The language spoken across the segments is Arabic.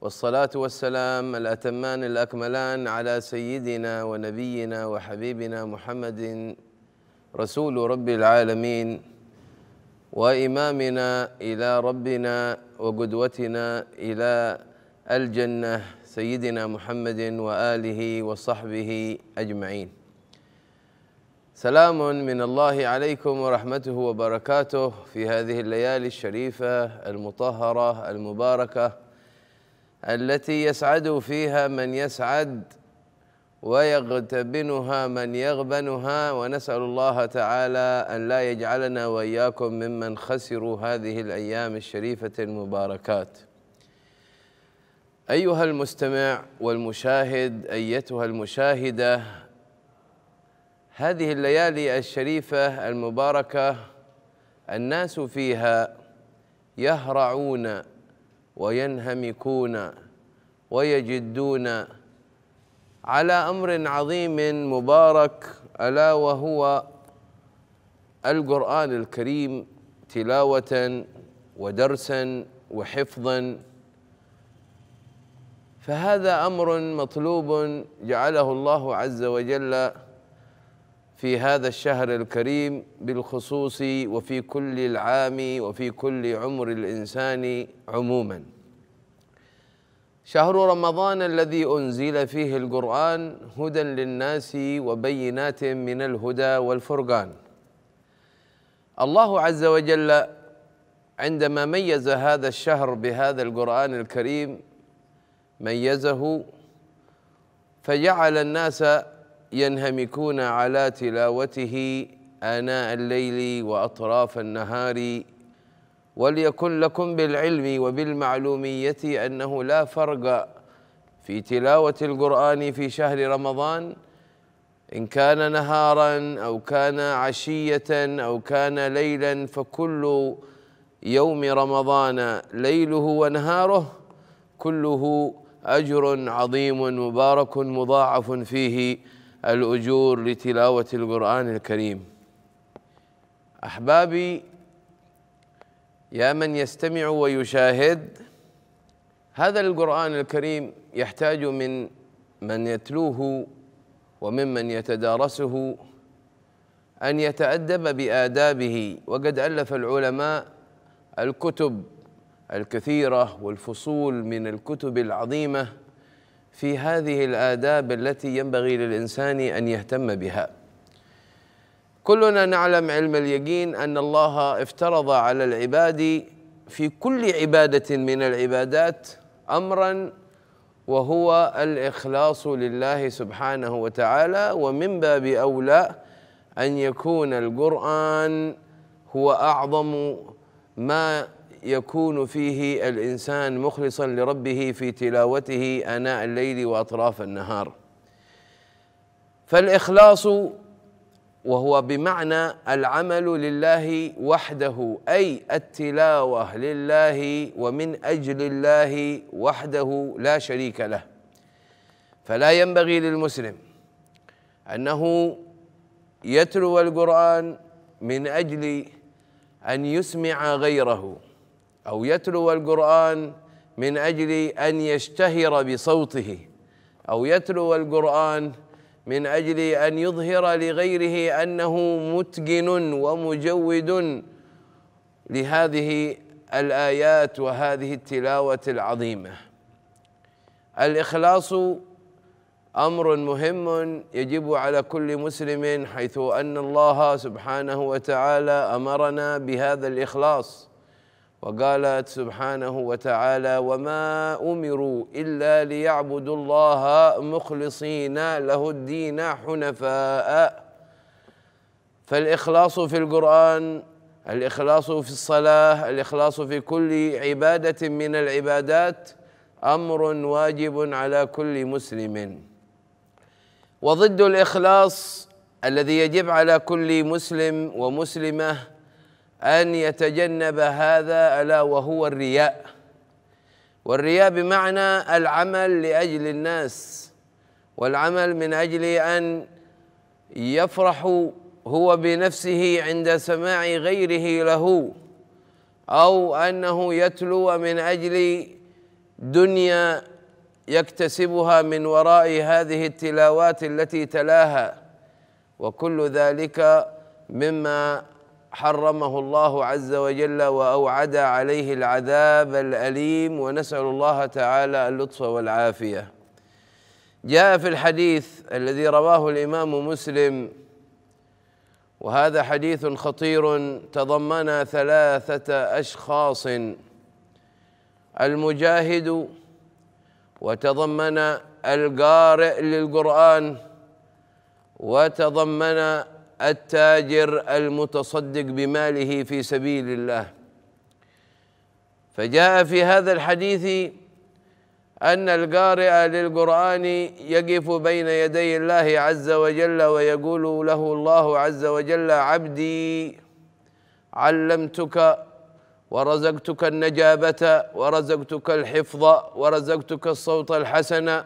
والصلاة والسلام الأتمان الأكملان على سيدنا ونبينا وحبيبنا محمد رسول رب العالمين وإمامنا إلى ربنا وقدوتنا إلى الجنة سيدنا محمد وآله وصحبه أجمعين سلام من الله عليكم ورحمته وبركاته في هذه الليالي الشريفة المطهرة المباركة التي يسعد فيها من يسعد ويغتبنها من يغبنها ونسأل الله تعالى أن لا يجعلنا وإياكم ممن خسروا هذه الأيام الشريفة المباركات أيها المستمع والمشاهد أيتها المشاهدة هذه الليالي الشريفة المباركة الناس فيها يهرعون وينهمكون ويجدون على امر عظيم مبارك الا وهو القران الكريم تلاوه ودرسا وحفظا فهذا امر مطلوب جعله الله عز وجل في هذا الشهر الكريم بالخصوص وفي كل العام وفي كل عمر الإنسان عموما شهر رمضان الذي أنزل فيه القرآن هدى للناس وبينات من الهدى والفرقان الله عز وجل عندما ميز هذا الشهر بهذا القرآن الكريم ميزه فجعل الناس ينهمكون على تلاوته آناء الليل وأطراف النهار وليكن لكم بالعلم وبالمعلومية أنه لا فرق في تلاوة القرآن في شهر رمضان إن كان نهارا أو كان عشية أو كان ليلا فكل يوم رمضان ليله ونهاره كله أجر عظيم مبارك مضاعف فيه الأجور لتلاوة القرآن الكريم أحبابي يا من يستمع ويشاهد هذا القرآن الكريم يحتاج من من يتلوه وممن يتدارسه أن يتأدب بآدابه وقد ألف العلماء الكتب الكثيرة والفصول من الكتب العظيمة في هذه الآداب التي ينبغي للإنسان أن يهتم بها كلنا نعلم علم اليقين أن الله افترض على العباد في كل عبادة من العبادات أمرا وهو الإخلاص لله سبحانه وتعالى ومن باب أولى أن يكون القرآن هو أعظم ما يكون فيه الإنسان مخلصا لربه في تلاوته آناء الليل وأطراف النهار فالإخلاص وهو بمعنى العمل لله وحده أي التلاوة لله ومن أجل الله وحده لا شريك له فلا ينبغي للمسلم أنه يتلو القرآن من أجل أن يسمع غيره او يتلو القران من اجل ان يشتهر بصوته او يتلو القران من اجل ان يظهر لغيره انه متقن ومجود لهذه الايات وهذه التلاوه العظيمه الاخلاص امر مهم يجب على كل مسلم حيث ان الله سبحانه وتعالى امرنا بهذا الاخلاص وقالت سبحانه وتعالى وما امروا الا ليعبدوا الله مخلصين له الدين حنفاء فالاخلاص في القران الاخلاص في الصلاه الاخلاص في كل عباده من العبادات امر واجب على كل مسلم وضد الاخلاص الذي يجب على كل مسلم ومسلمه أن يتجنب هذا ألا وهو الرياء والرياء بمعنى العمل لأجل الناس والعمل من أجل أن يفرح هو بنفسه عند سماع غيره له أو أنه يتلو من أجل دنيا يكتسبها من وراء هذه التلاوات التي تلاها وكل ذلك مما حرمه الله عز وجل واوعد عليه العذاب الاليم ونسال الله تعالى اللطف والعافيه جاء في الحديث الذي رواه الامام مسلم وهذا حديث خطير تضمن ثلاثه اشخاص المجاهد وتضمن القارئ للقران وتضمن التاجر المتصدق بماله في سبيل الله فجاء في هذا الحديث أن القارئ للقرآن يقف بين يدي الله عز وجل ويقول له الله عز وجل عبدي علمتك ورزقتك النجابة ورزقتك الحفظ ورزقتك الصوت الحسن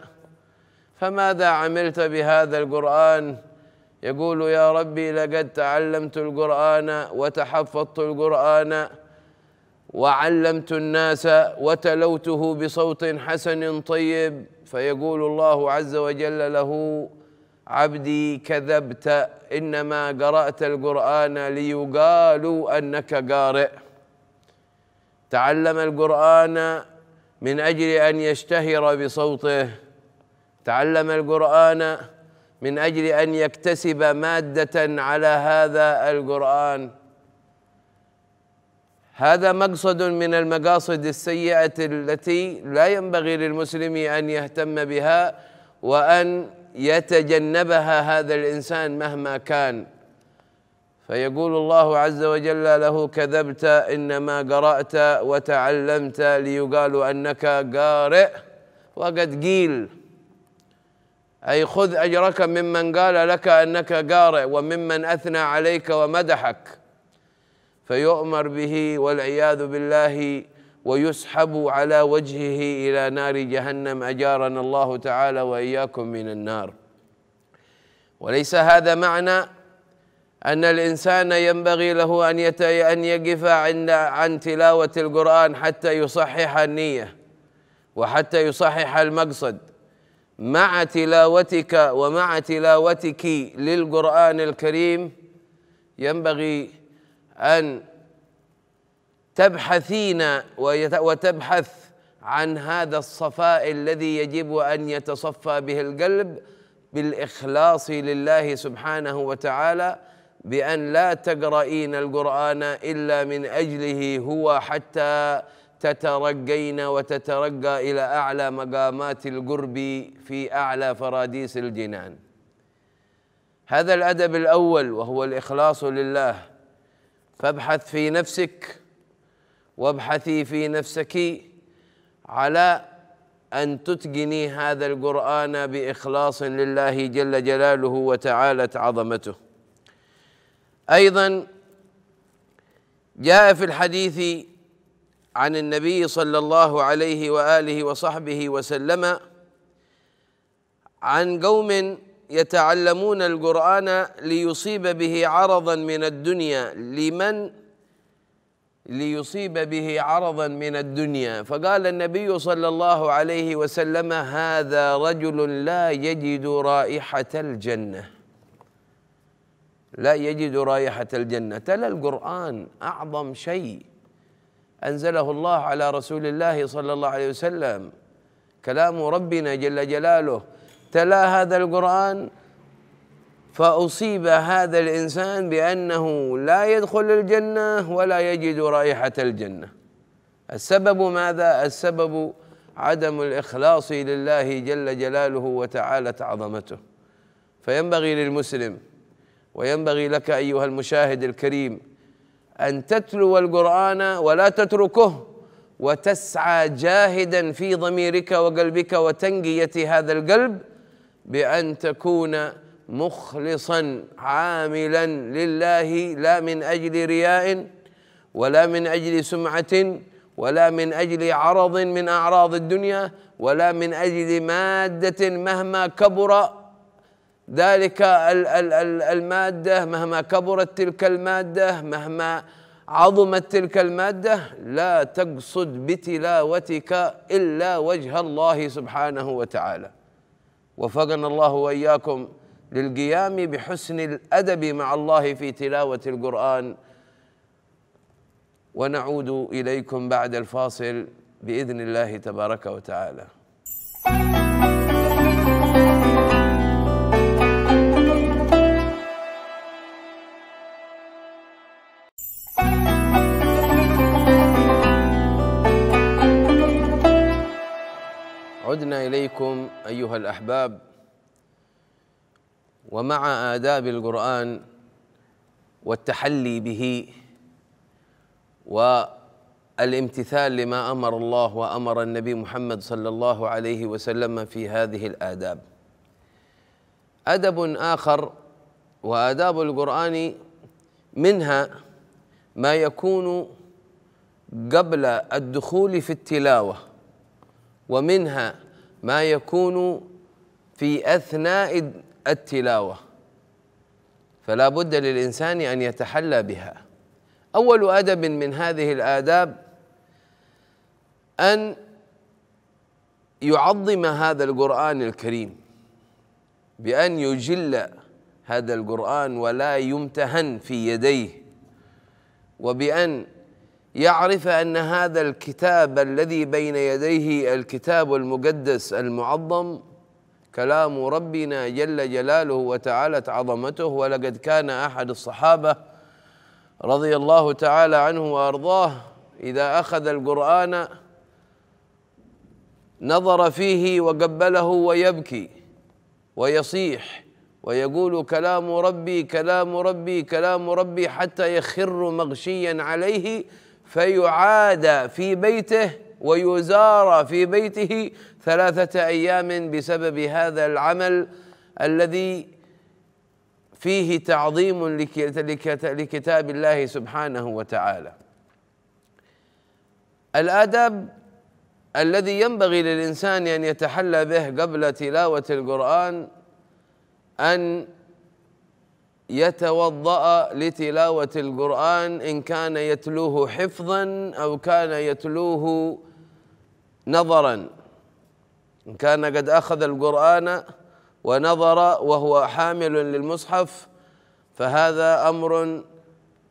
فماذا عملت بهذا القرآن؟ يقول يا ربي لقد تعلمت القرآن وتحفظت القرآن وعلمت الناس وتلوته بصوت حسن طيب فيقول الله عز وجل له عبدي كذبت إنما قرأت القرآن ليقالوا أنك قارئ تعلم القرآن من أجل أن يشتهر بصوته تعلم القرآن من اجل ان يكتسب ماده على هذا القران هذا مقصد من المقاصد السيئه التي لا ينبغي للمسلم ان يهتم بها وان يتجنبها هذا الانسان مهما كان فيقول الله عز وجل له كذبت انما قرات وتعلمت ليقال انك قارئ وقد قيل أي خذ أجرك ممن قال لك أنك قارئ وممن أثنى عليك ومدحك فيؤمر به والعياذ بالله ويسحب على وجهه إلى نار جهنم أجارنا الله تعالى وإياكم من النار وليس هذا معنى أن الإنسان ينبغي له أن أن يقف عند عن تلاوة القرآن حتى يصحح النية وحتى يصحح المقصد مع تلاوتك ومع تلاوتك للقرآن الكريم ينبغي أن تبحثين وتبحث عن هذا الصفاء الذي يجب أن يتصفى به القلب بالإخلاص لله سبحانه وتعالى بأن لا تقرئين القرآن إلا من أجله هو حتى تترقين وتترقى إلى أعلى مقامات القرب في أعلى فراديس الجنان هذا الأدب الأول وهو الإخلاص لله فابحث في نفسك وابحثي في نفسك على أن تتقني هذا القرآن بإخلاص لله جل جلاله وتعالت عظمته أيضا جاء في الحديث عن النبي صلى الله عليه واله وصحبه وسلم عن قوم يتعلمون القران ليصيب به عرضا من الدنيا لمن ليصيب به عرضا من الدنيا فقال النبي صلى الله عليه وسلم هذا رجل لا يجد رائحه الجنه لا يجد رائحه الجنه تلا القران اعظم شيء أنزله الله على رسول الله صلى الله عليه وسلم كلام ربنا جل جلاله تلا هذا القرآن فأصيب هذا الإنسان بأنه لا يدخل الجنة ولا يجد رائحة الجنة السبب ماذا؟ السبب عدم الإخلاص لله جل جلاله وتعالت عظمته فينبغي للمسلم وينبغي لك أيها المشاهد الكريم ان تتلو القران ولا تتركه وتسعى جاهدا في ضميرك وقلبك وتنقيه هذا القلب بان تكون مخلصا عاملا لله لا من اجل رياء ولا من اجل سمعه ولا من اجل عرض من اعراض الدنيا ولا من اجل ماده مهما كبر ذلك المادة مهما كبرت تلك المادة مهما عظمت تلك المادة لا تقصد بتلاوتك إلا وجه الله سبحانه وتعالى وفقنا الله وإياكم للقيام بحسن الأدب مع الله في تلاوة القرآن ونعود إليكم بعد الفاصل بإذن الله تبارك وتعالى عدنا اليكم ايها الاحباب ومع آداب القرآن والتحلي به والامتثال لما أمر الله وأمر النبي محمد صلى الله عليه وسلم في هذه الآداب أدب آخر وآداب القرآن منها ما يكون قبل الدخول في التلاوة ومنها ما يكون في اثناء التلاوه فلا بد للانسان ان يتحلى بها اول ادب من هذه الاداب ان يعظم هذا القران الكريم بان يجل هذا القران ولا يمتهن في يديه وبان يعرف ان هذا الكتاب الذي بين يديه الكتاب المقدس المعظم كلام ربنا جل جلاله وتعالت عظمته ولقد كان احد الصحابه رضي الله تعالى عنه وارضاه اذا اخذ القران نظر فيه وقبله ويبكي ويصيح ويقول كلام ربي كلام ربي كلام ربي حتى يخر مغشيا عليه فيعاد في بيته ويزار في بيته ثلاثة أيام بسبب هذا العمل الذي فيه تعظيم لكتاب الله سبحانه وتعالى الادب الذي ينبغي للانسان ان يتحلى به قبل تلاوه القران ان يتوضأ لتلاوة القرآن إن كان يتلوه حفظا أو كان يتلوه نظرا إن كان قد أخذ القرآن ونظر وهو حامل للمصحف فهذا أمر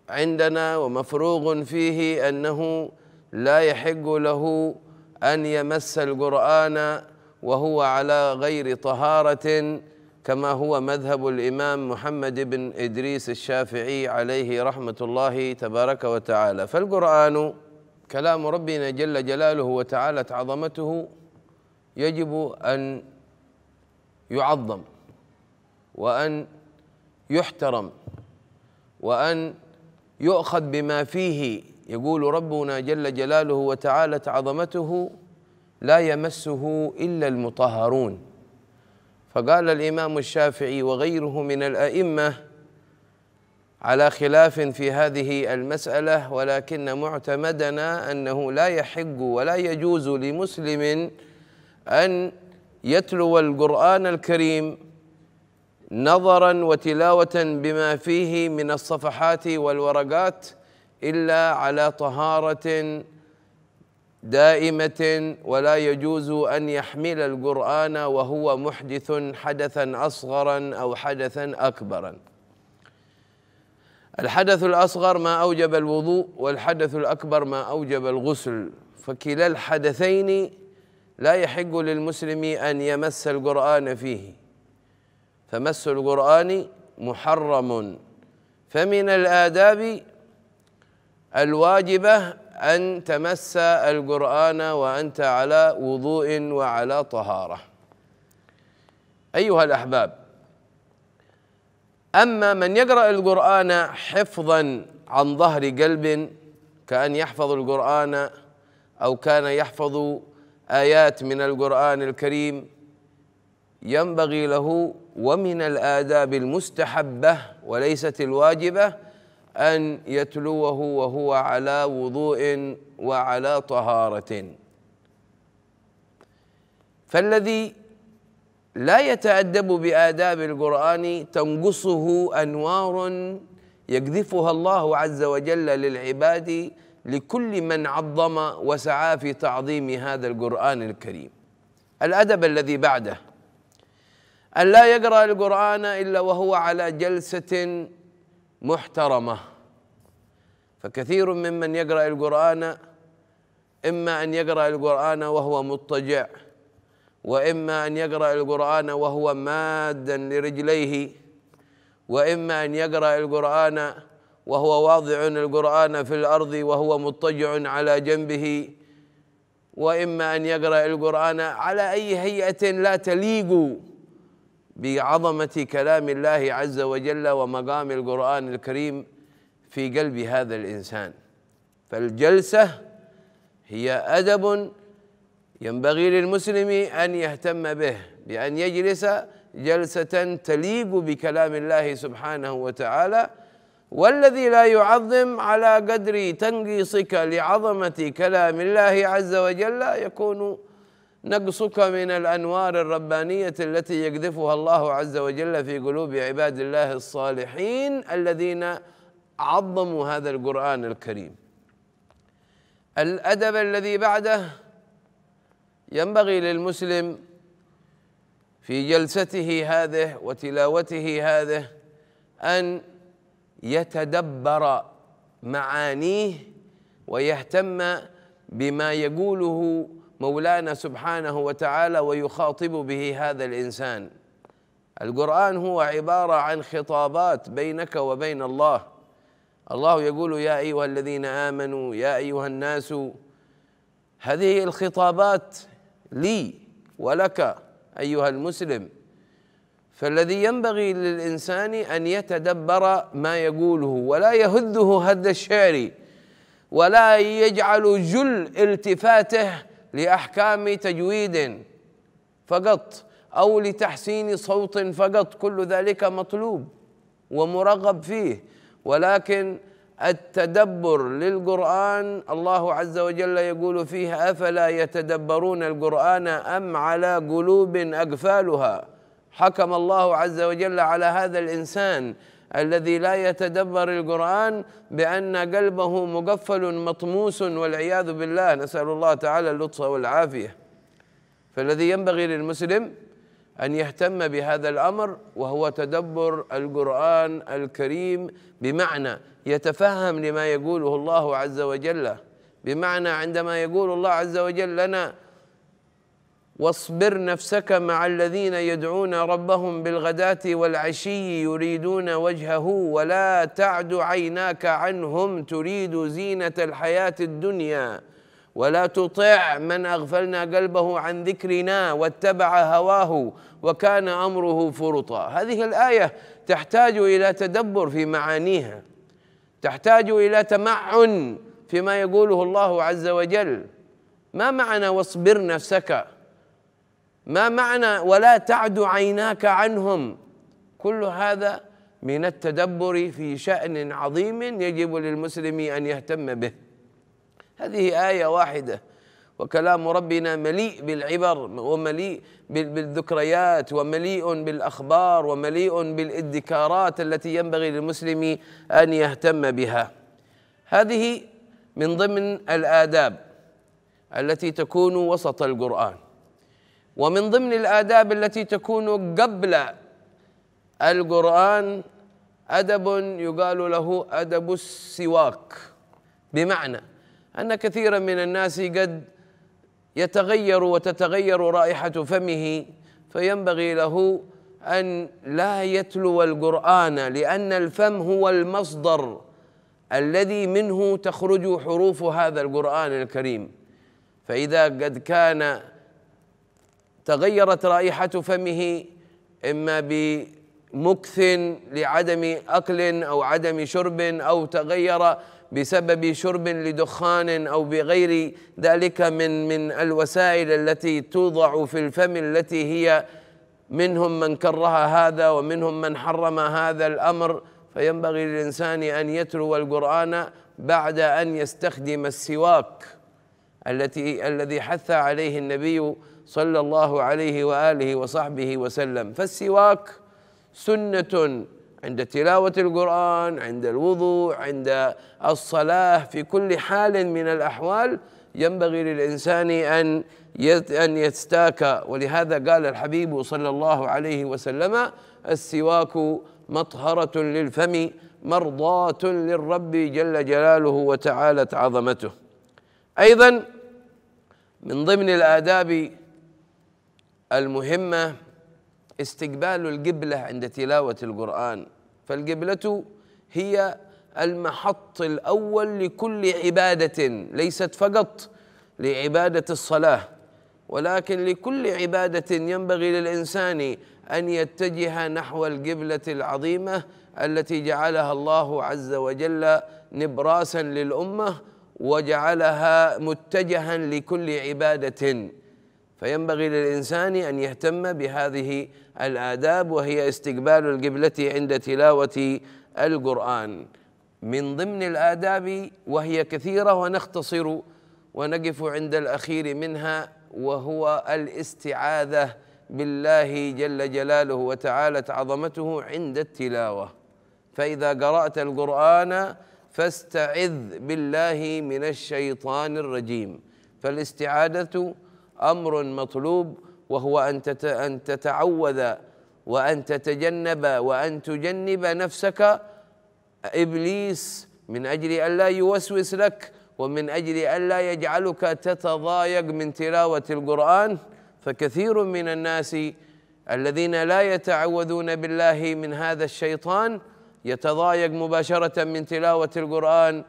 عندنا ومفروغ فيه أنه لا يحق له أن يمس القرآن وهو على غير طهارة كما هو مذهب الإمام محمد بن إدريس الشافعي عليه رحمة الله تبارك وتعالى فالقرآن كلام ربنا جل جلاله وتعالت عظمته يجب أن يعظم وأن يحترم وأن يؤخذ بما فيه يقول ربنا جل جلاله وتعالت عظمته لا يمسه إلا المطهرون فقال الإمام الشافعي وغيره من الأئمة على خلاف في هذه المسألة ولكن معتمدنا أنه لا يحق ولا يجوز لمسلم أن يتلو القرآن الكريم نظرا وتلاوة بما فيه من الصفحات والورقات إلا على طهارة دائمة ولا يجوز أن يحمل القرآن وهو محدث حدثا أصغرا أو حدثا أكبرا الحدث الأصغر ما أوجب الوضوء والحدث الأكبر ما أوجب الغسل فكلا الحدثين لا يحق للمسلم أن يمس القرآن فيه فمس القرآن محرم فمن الآداب الواجبة أن تمس القرآن وأنت على وضوء وعلى طهارة أيها الأحباب أما من يقرأ القرآن حفظا عن ظهر قلب كأن يحفظ القرآن أو كان يحفظ آيات من القرآن الكريم ينبغي له ومن الآداب المستحبة وليست الواجبة أن يتلوه وهو على وضوء وعلى طهارة فالذي لا يتأدب بآداب القرآن تنقصه أنوار يقذفها الله عز وجل للعباد لكل من عظم وسعى في تعظيم هذا القرآن الكريم الأدب الذي بعده أن لا يقرأ القرآن إلا وهو على جلسة محترمه فكثير ممن يقرا القران اما ان يقرا القران وهو مضطجع واما ان يقرا القران وهو مادا لرجليه واما ان يقرا القران وهو واضع القران في الارض وهو مضطجع على جنبه واما ان يقرا القران على اي هيئه لا تليق بعظمه كلام الله عز وجل ومقام القران الكريم في قلب هذا الانسان فالجلسه هي ادب ينبغي للمسلم ان يهتم به بان يجلس جلسه تليق بكلام الله سبحانه وتعالى والذي لا يعظم على قدر تنقيصك لعظمه كلام الله عز وجل يكون نقصك من الانوار الربانيه التي يقذفها الله عز وجل في قلوب عباد الله الصالحين الذين عظموا هذا القران الكريم الادب الذي بعده ينبغي للمسلم في جلسته هذه وتلاوته هذه ان يتدبر معانيه ويهتم بما يقوله مولانا سبحانه وتعالى ويخاطب به هذا الانسان القران هو عباره عن خطابات بينك وبين الله الله يقول يا ايها الذين امنوا يا ايها الناس هذه الخطابات لي ولك ايها المسلم فالذي ينبغي للانسان ان يتدبر ما يقوله ولا يهذه هد الشعر ولا يجعل جل التفاته لأحكام تجويد فقط أو لتحسين صوت فقط كل ذلك مطلوب ومرغب فيه ولكن التدبر للقرآن الله عز وجل يقول فيه أفلا يتدبرون القرآن أم على قلوب أقفالها حكم الله عز وجل على هذا الإنسان الذي لا يتدبر القرآن بأن قلبه مقفل مطموس والعياذ بالله نسأل الله تعالى اللطف والعافية فالذي ينبغي للمسلم أن يهتم بهذا الأمر وهو تدبر القرآن الكريم بمعنى يتفهم لما يقوله الله عز وجل بمعنى عندما يقول الله عز وجل لنا واصبر نفسك مع الذين يدعون ربهم بالغداة والعشي يريدون وجهه ولا تعد عيناك عنهم تريد زينة الحياة الدنيا ولا تطع من أغفلنا قلبه عن ذكرنا واتبع هواه وكان أمره فرطا هذه الآية تحتاج إلى تدبر في معانيها تحتاج إلى تمعن فيما يقوله الله عز وجل ما معنى واصبر نفسك ما معنى ولا تعد عيناك عنهم كل هذا من التدبر في شأن عظيم يجب للمسلم أن يهتم به هذه آية واحدة وكلام ربنا مليء بالعبر ومليء بالذكريات ومليء بالاخبار ومليء بالادكارات التي ينبغي للمسلم ان يهتم بها هذه من ضمن الاداب التي تكون وسط القران ومن ضمن الآداب التي تكون قبل القرآن أدب يقال له أدب السواك بمعنى أن كثيرا من الناس قد يتغير وتتغير رائحة فمه فينبغي له أن لا يتلو القرآن لأن الفم هو المصدر الذي منه تخرج حروف هذا القرآن الكريم فإذا قد كان تغيرت رائحة فمه إما بمكث لعدم أكل أو عدم شرب أو تغير بسبب شرب لدخان أو بغير ذلك من من الوسائل التي توضع في الفم التي هي منهم من كره هذا ومنهم من حرم هذا الأمر فينبغي للإنسان أن يتلو القرآن بعد أن يستخدم السواك التي الذي حث عليه النبي صلى الله عليه واله وصحبه وسلم فالسواك سنه عند تلاوه القران عند الوضوء عند الصلاه في كل حال من الاحوال ينبغي للانسان ان ان يستاك ولهذا قال الحبيب صلى الله عليه وسلم السواك مطهره للفم مرضاه للرب جل جلاله وتعالت عظمته ايضا من ضمن الاداب المهمة استقبال القبلة عند تلاوة القرآن فالقبلة هي المحط الأول لكل عبادة ليست فقط لعبادة الصلاة ولكن لكل عبادة ينبغي للإنسان أن يتجه نحو القبلة العظيمة التي جعلها الله عز وجل نبراسا للأمة وجعلها متجها لكل عبادة فينبغي للإنسان أن يهتم بهذه الآداب وهي استقبال القبلة عند تلاوة القرآن من ضمن الآداب وهي كثيرة ونختصر ونقف عند الأخير منها وهو الاستعاذة بالله جل جلاله وتعالت عظمته عند التلاوة فإذا قرأت القرآن فاستعذ بالله من الشيطان الرجيم فالاستعاذة امر مطلوب وهو ان ان تتعوذ وان تتجنب وان تجنب نفسك ابليس من اجل الا يوسوس لك ومن اجل الا يجعلك تتضايق من تلاوه القران فكثير من الناس الذين لا يتعوذون بالله من هذا الشيطان يتضايق مباشره من تلاوه القران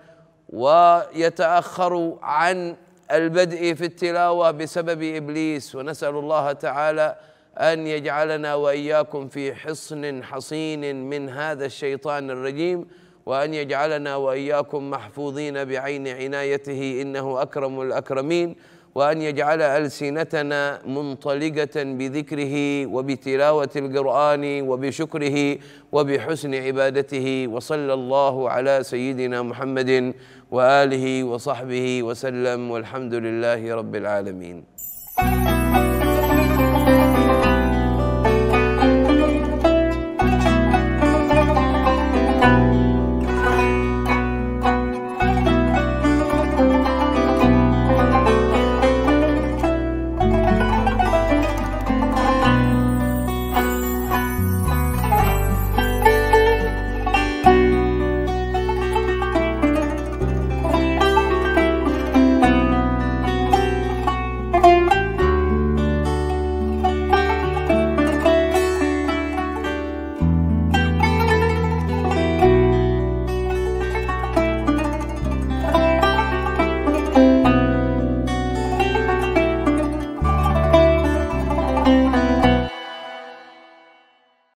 ويتاخر عن البدء في التلاوه بسبب ابليس ونسال الله تعالى ان يجعلنا واياكم في حصن حصين من هذا الشيطان الرجيم وان يجعلنا واياكم محفوظين بعين عنايته انه اكرم الاكرمين وأن يجعل ألسنتنا منطلقة بذكره وبتلاوة القرآن وبشكره وبحسن عبادته وصلى الله على سيدنا محمد وآله وصحبه وسلم والحمد لله رب العالمين